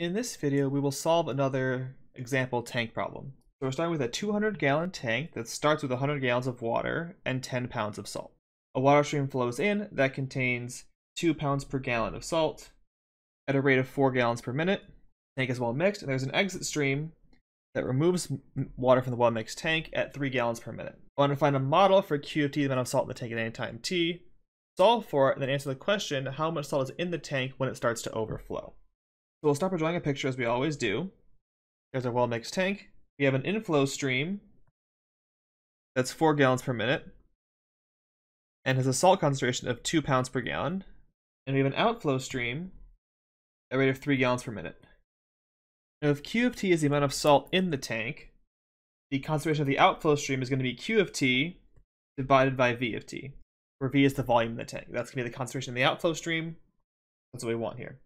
In this video, we will solve another example tank problem. So we're starting with a 200 gallon tank that starts with 100 gallons of water and 10 pounds of salt. A water stream flows in that contains 2 pounds per gallon of salt at a rate of 4 gallons per minute. The tank is well mixed and there's an exit stream that removes water from the well mixed tank at 3 gallons per minute. I want to find a model for Q of T, the amount of salt in the tank at any time T, solve for it, and then answer the question, how much salt is in the tank when it starts to overflow. So we'll start by drawing a picture as we always do. There's our well-mixed tank. We have an inflow stream that's 4 gallons per minute and has a salt concentration of 2 pounds per gallon. And we have an outflow stream at a rate of 3 gallons per minute. Now if Q of t is the amount of salt in the tank, the concentration of the outflow stream is going to be Q of t divided by V of t, where V is the volume in the tank. That's going to be the concentration in the outflow stream. That's what we want here.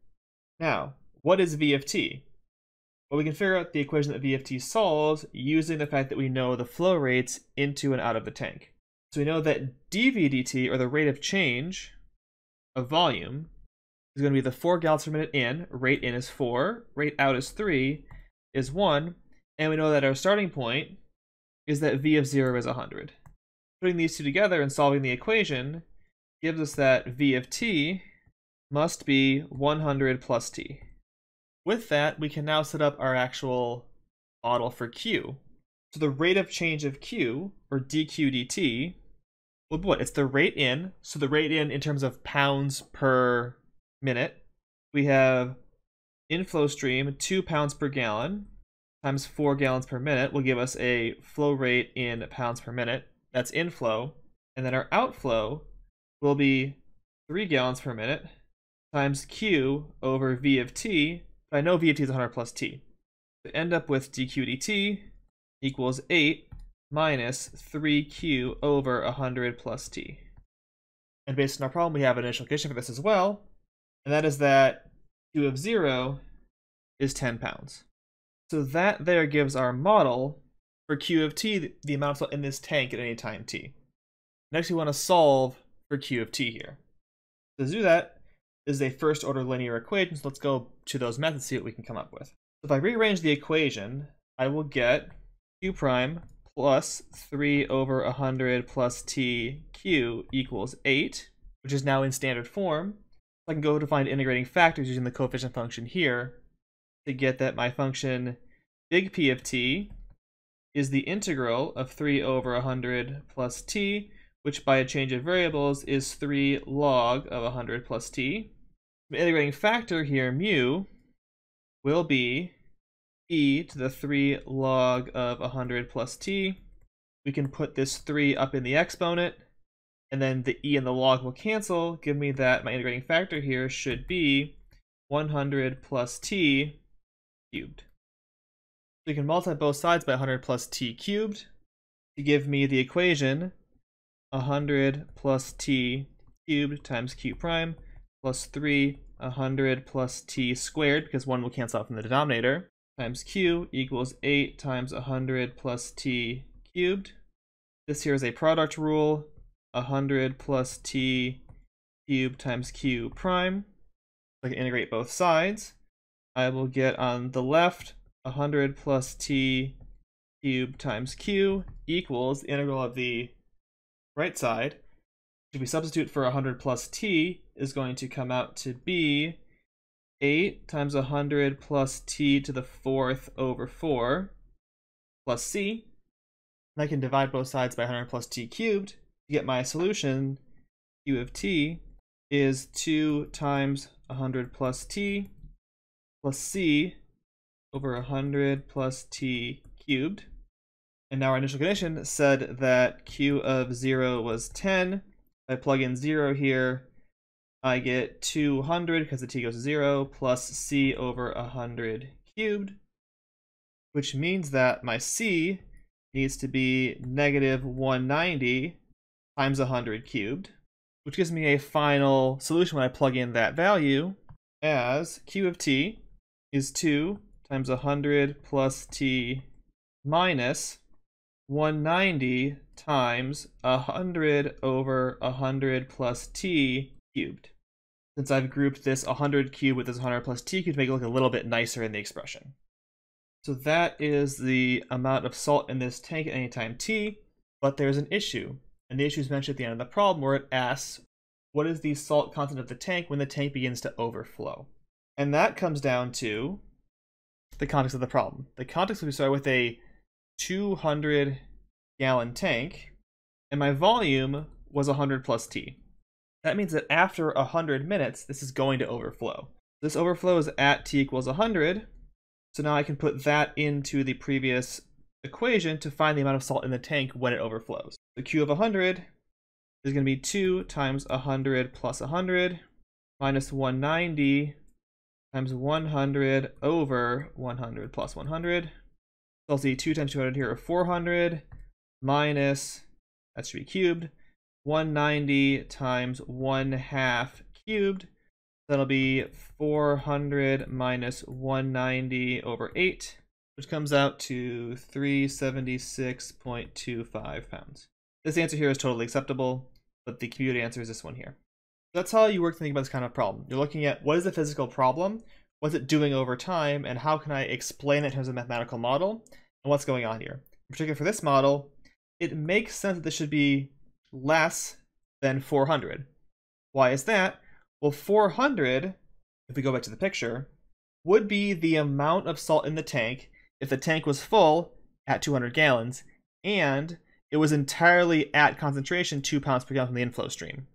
Now, what is VFT? Well, we can figure out the equation that VFT solves using the fact that we know the flow rates into and out of the tank. So we know that dVdt, or the rate of change of volume, is going to be the 4 gallons per minute in, rate in is 4, rate out is 3, is 1, and we know that our starting point is that V of 0 is 100. Putting these two together and solving the equation gives us that V of t must be 100 plus t. With that, we can now set up our actual model for Q. So the rate of change of Q, or dq dt, well, what? It's the rate in. So the rate in, in terms of pounds per minute, we have inflow stream, two pounds per gallon times four gallons per minute will give us a flow rate in pounds per minute. That's inflow. And then our outflow will be three gallons per minute times Q over V of T, but I know VAT is 100 plus T. So end up with dQ/dt equals 8 minus 3Q over 100 plus T. And based on our problem, we have an initial condition for this as well, and that is that Q of 0 is 10 pounds. So that there gives our model for Q of T the amount in this tank at any time T. Next, we want to solve for Q of T here. So to do that, this is a first order linear equation, so let's go to those methods and see what we can come up with. If I rearrange the equation, I will get q prime plus 3 over 100 plus t q equals 8, which is now in standard form. I can go to find integrating factors using the coefficient function here to get that my function big P of t is the integral of 3 over 100 plus t, which by a change of variables is 3 log of 100 plus t. The integrating factor here, mu, will be e to the 3 log of 100 plus t. We can put this 3 up in the exponent, and then the e and the log will cancel, give me that my integrating factor here should be 100 plus t cubed. So can multiply both sides by 100 plus t cubed to give me the equation 100 plus t cubed times q prime plus 3, 100 plus t squared, because 1 will cancel out from the denominator, times q equals 8 times 100 plus t cubed. This here is a product rule, 100 plus t cubed times q prime. I can integrate both sides. I will get on the left 100 plus t cubed times q equals the integral of the right side if we substitute for 100 plus t is going to come out to be 8 times 100 plus t to the fourth over 4 plus c. And I can divide both sides by 100 plus t cubed to get my solution, Q of t, is 2 times 100 plus t plus c over 100 plus t cubed. And now our initial condition said that q of 0 was 10, I plug in 0 here, I get 200 because the t goes to 0 plus c over 100 cubed, which means that my c needs to be negative 190 times 100 cubed, which gives me a final solution when I plug in that value as q of t is 2 times 100 plus t minus 190 times 100 over 100 plus t cubed. Since I've grouped this 100 cubed with this 100 plus t cubed to make it look a little bit nicer in the expression. So that is the amount of salt in this tank at any time t, but there's an issue. And the issue is mentioned at the end of the problem where it asks, what is the salt content of the tank when the tank begins to overflow? And that comes down to the context of the problem. The context, we start with a 200 gallon tank, and my volume was 100 plus T. That means that after 100 minutes, this is going to overflow. This overflow is at T equals 100, so now I can put that into the previous equation to find the amount of salt in the tank when it overflows. The Q of 100 is going to be 2 times 100 plus 100 minus 190 times 100 over 100 plus 100. So I'll see 2 times 200 here are 400, minus, that should be cubed, 190 times 1 half cubed. That'll be 400 minus 190 over 8, which comes out to 376.25 pounds. This answer here is totally acceptable, but the commuted answer is this one here. That's how you work think about this kind of problem. You're looking at what is the physical problem, what's it doing over time, and how can I explain it in terms of mathematical model, and what's going on here. In particular for this model, it makes sense that this should be less than 400. Why is that? Well, 400, if we go back to the picture, would be the amount of salt in the tank if the tank was full at 200 gallons and it was entirely at concentration 2 pounds per gallon from the inflow stream.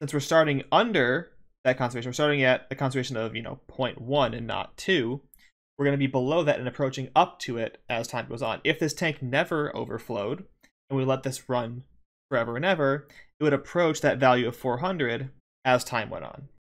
Since we're starting under that concentration, we're starting at the concentration of, you know, 0.1 and not 2, we're going to be below that and approaching up to it as time goes on. If this tank never overflowed, and we let this run forever and ever, it would approach that value of 400 as time went on.